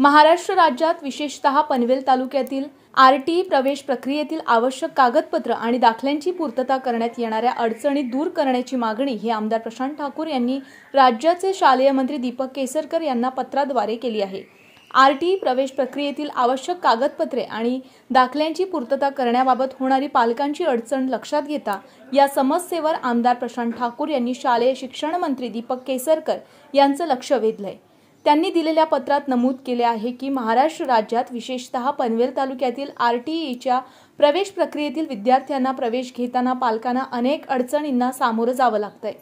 महाराष्ट्र राज्यात विशेषतः पनवेल तालुक्यातील आर टी प्रवेश प्रक्रियेतील आवश्यक कागदपत्र आणि दाखल्यांची पूर्तता करण्यात येणाऱ्या अडचणी दूर करण्याची मागणी ही आमदार प्रशांत ठाकूर यांनी राज्याचे शालेय मंत्री दीपक केसरकर यांना पत्राद्वारे केली आहे आर टी प्रवेश प्रक्रियेतील आवश्यक कागदपत्रे आणि दाखल्यांची पूर्तता करण्याबाबत होणारी पालकांची अडचण लक्षात घेता या समस्येवर आमदार प्रशांत ठाकूर यांनी शालेय शिक्षण मंत्री दीपक केसरकर यांचं लक्ष वेधलं त्यांनी दिलेल्या पत्रात नमूद केले आहे की महाराष्ट्र राज्यात विशेषतः पनवेल तालुक्यातील आर टी ईच्या प्रवेश प्रक्रियेतील विद्यार्थ्यांना प्रवेश घेताना पालकांना अनेक अडचणींना सामोरं जावं लागतंय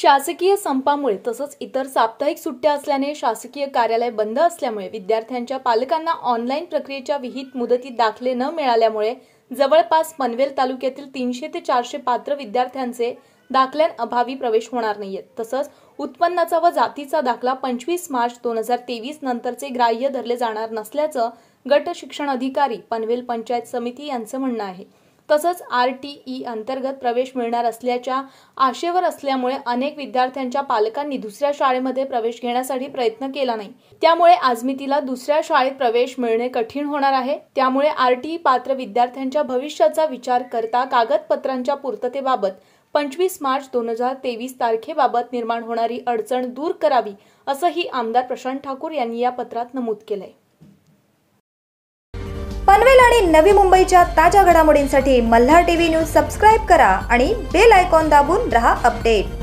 शासकीय संपामुळे तसंच इतर साप्ताहिक सुट्ट्या असल्याने शासकीय कार्यालय बंद असल्यामुळे विद्यार्थ्यांच्या पालकांना ऑनलाईन प्रक्रियेच्या विहित मुदतीत दाखले न मिळाल्यामुळे जवळपास पनवेल तालुक्यातील तीनशे ते चारशे पात्र विद्यार्थ्यांचे अभावी प्रवेश होणार नाहीयेत तसंच उत्पन्नाचा व जातीचा दाखला पंचवीस मार्च दोन हजार तेवीस नंतरचे ग्राह्य धरले जाणार नसल्याचं गट शिक्षण अधिकारी पनवेल पंचायत समिती यांचं म्हणणं आहे तसंच आर अंतर्गत प्रवेश मिळणार असल्याच्या आशेवर असल्यामुळे अनेक विद्यार्थ्यांच्या पालकांनी दुसऱ्या शाळेमध्ये प्रवेश घेण्यासाठी प्रयत्न केला नाही त्यामुळे आजमितीला दुसऱ्या शाळेत प्रवेश मिळणे कठीण होणार आहे त्यामुळे आर टी ई पात्र विद्यार्थ्यांच्या भविष्याचा विचार करता कागदपत्रांच्या पूर्ततेबाबत पंचवीस मार्च दोन हजार तेवीस तारखेबाबत निर्माण होणारी अडचण दूर करावी असंही आमदार प्रशांत ठाकूर यांनी या पत्रात नमूद केलंय पनवेल आणि नवी मुंबईच्या ताज्या घडामोडींसाठी मल्हार टीव्ही न्यूज सबस्क्राईब करा आणि बेल आयकॉन दाबून रहा अपडेट